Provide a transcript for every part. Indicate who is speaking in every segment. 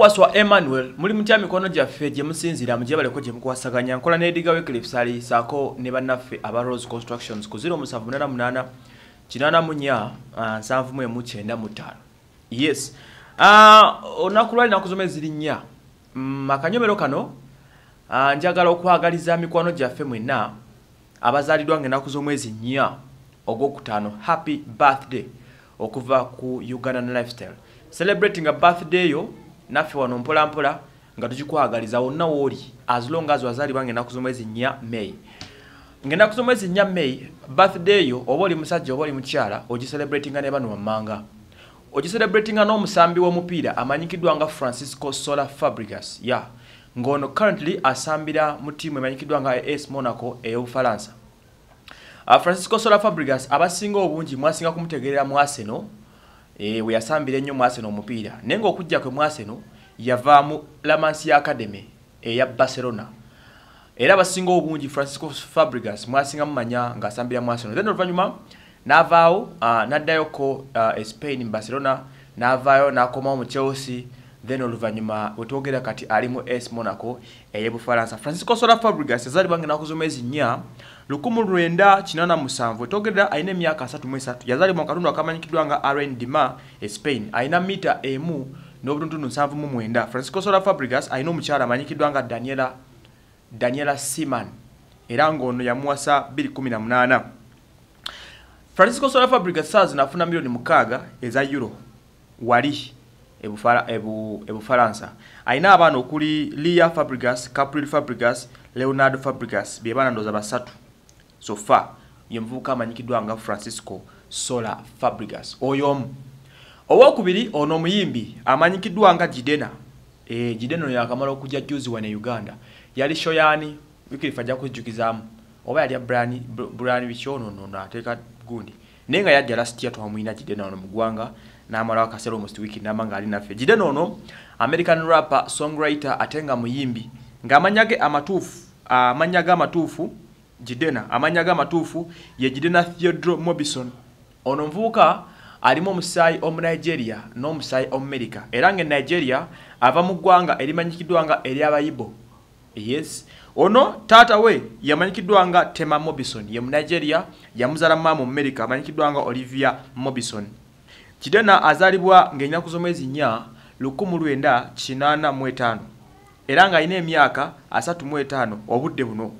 Speaker 1: kwaswa Emmanuel muri mtya mikono jaffe je musinzira mu jabale ko je mukwasaganya nkola ne diga we clipsali sako ne banaffe aba Rose Constructions ku 0 musavu nana munana chinana munya uh, savu mu muchenda mutano yes ah uh, onakulali nakuzoma zilinya makanyomero mm, kano uh, njagala okwagaliza mikono jaffe mwena abazalidwa ngena kuzomwezi nya ogwo kutano happy birthday okuva ku Uganda lifestyle celebrating a birthday yo naffe wano mpola mpola nga tukikwagaliza wonna w'oli as long as wazaali bange ennaku z'omwezi nnya may ngaennaku z'omwezi nnya may birthday yo oba oli musajja oba oli mukyala ogiselebratinga nebano wammanga ogiselebratinga n'omusambi w'omupiira amanyikiddwa nga francisco solar fabrigas ya yeah. ng'ono currently asambira mu tiimu emanyikiddwa nga as monaco eyobufalansa ah, francisco solar fabrigas abasinga obungi mwasinga kumutegeerera mu aseno ewe eh, yasambira ennyo mwaseno omupiira naye ngaokujja kwe mwaseno yavaamu lamansi eh, ya academy eya barcelona era abasinga obungi francisco fabrigas mwasinga mumanya ngaasambira mwaseno then oluvanyuma n'avaawo uh, ah, n'addayoko uh, ah, espain mu barcelona n'avaayo n'akomawo mu chelsea Then oluvanyuma wetogera kati alimu AS Monaco eyebu Faransa. Francisco Sola Fabregas ezali bange nakuzumezi nya lukumu ruenda chinana musanvu togera aina miaka 3 mwesatu. Yazali mwa katundu akamanyikidwa nga Aren Dima e Spain. Aina mita emu no butundu nsanvu mu mwenda. Francisco Sola Fabregas aina muchara manyikidwa nga Daniela Daniela Siman. Era ngono ya mwasa 2018. Francisco Sola Fabregas sazi nafuna milioni mukaga eza euro. Wali ebufaransa alina abaana okuli lia fabrigas capril fabrigas leonardo fabrigas byebaana ndooza basatu sofa ye muvubuka amanyikiddwa nga francisco sola fabrigas oyo omu owokubiri ono omuyimbi amanyikiddwa nga gidena e, eh, gidena ono yakamala okujja juzi wane uganda yali shoyani wikirifu ajja kujjukizaamu oba yalya bran bichononoateeka gundi naye nga yajja lasitiatwamuina gidena ono mu ggwanga namara akasero musti wiki namba ngali nafe jide nono american rapper songwriter atenga muyimbi ngamanyage amatufu amanyaga amatufu jidena amanyaga amatufu ye jidena theodro mobison ono mvuka alimu omusayi omu nigeria n'omusayi omu merica era nga e nigeria ava mu ggwanga erimanyikiddwa nga eryabayibo yes ono taata we yamanyikiddwa nga tema mobison ye mu nigeria yamuzala mama mu merica amanyikiddwa nga olivia mobison Kidena azalibwa ng'ennaku z'omwezi nnya lukumu lwenda kinaana mu etaano era ng'alina emyaka asatu mu etaano obudde buno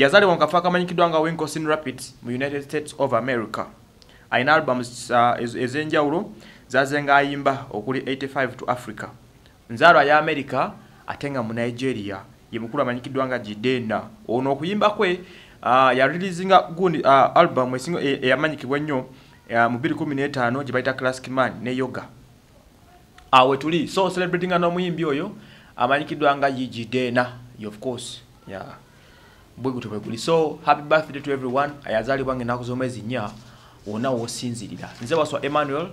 Speaker 1: yazaalibwa mu kafo akamanyikiddwa nga winkosin rapids mu united states of america alina albums uh, ez'enjawulo zaze ng'ayimba okuli 85 to africa nzaalwa ya america ate nga mu nigeria ye mukulu amanyikiddwa nga gidenda ono okuyimba kwe uh, yaririzinga gundi uh, album e-, eyamanyikibwa e, e, ennyo mu 2015 gye jibaita classic man ne yoga awe tuli so celebrating ano muimbi oyo amanyikidwa nga yijidena Dena of course yeah bwegutyo bweguli so happy birthday to everyone ayazali ng'ennaku nakuzomezi nya ona woosinzirira nze waswa emmanuel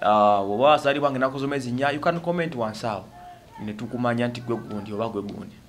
Speaker 1: uh, woba wazaalibwa ng'ennaku nakuzomezi nya you can comment once out ne tukumanya nti gwe gundi oba gundi